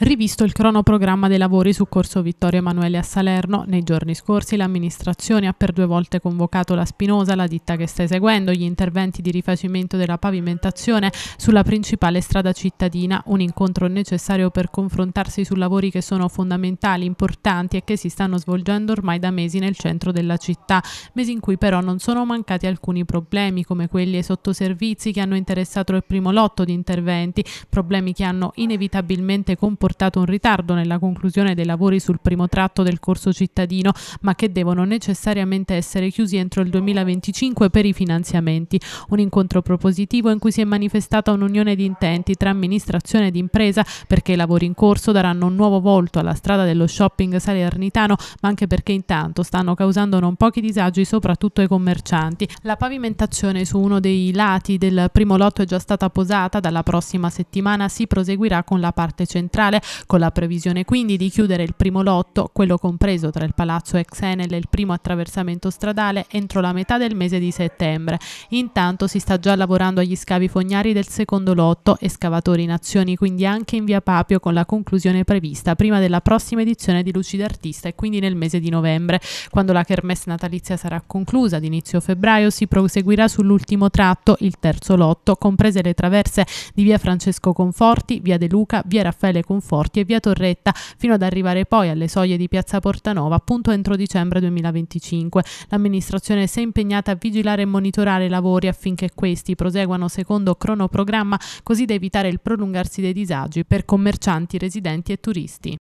rivisto il cronoprogramma dei lavori su Corso Vittorio Emanuele a Salerno. Nei giorni scorsi l'amministrazione ha per due volte convocato la Spinosa, la ditta che sta eseguendo gli interventi di rifacimento della pavimentazione sulla principale strada cittadina, un incontro necessario per confrontarsi su lavori che sono fondamentali, importanti e che si stanno svolgendo ormai da mesi nel centro della città, mesi in cui però non sono mancati alcuni problemi come quelli ai sottoservizi che hanno interessato il primo lotto di interventi, problemi che hanno inevitabilmente comportato portato un ritardo nella conclusione dei lavori sul primo tratto del corso cittadino, ma che devono necessariamente essere chiusi entro il 2025 per i finanziamenti. Un incontro propositivo in cui si è manifestata un'unione di intenti tra amministrazione ed impresa perché i lavori in corso daranno un nuovo volto alla strada dello shopping salernitano, ma anche perché intanto stanno causando non pochi disagi soprattutto ai commercianti. La pavimentazione su uno dei lati del primo lotto è già stata posata, dalla prossima settimana si proseguirà con la parte centrale con la previsione quindi di chiudere il primo lotto, quello compreso tra il palazzo ex Enel e il primo attraversamento stradale, entro la metà del mese di settembre. Intanto si sta già lavorando agli scavi fognari del secondo lotto escavatori in azioni quindi anche in via Papio con la conclusione prevista prima della prossima edizione di Lucida Artista e quindi nel mese di novembre. Quando la kermesse natalizia sarà conclusa ad inizio febbraio si proseguirà sull'ultimo tratto, il terzo lotto, comprese le traverse di via Francesco Conforti, via De Luca, via Raffaele Conforti Conforti e via Torretta, fino ad arrivare poi alle soglie di piazza Portanova, appunto entro dicembre 2025. L'amministrazione si è impegnata a vigilare e monitorare i lavori affinché questi proseguano secondo cronoprogramma, così da evitare il prolungarsi dei disagi per commercianti, residenti e turisti.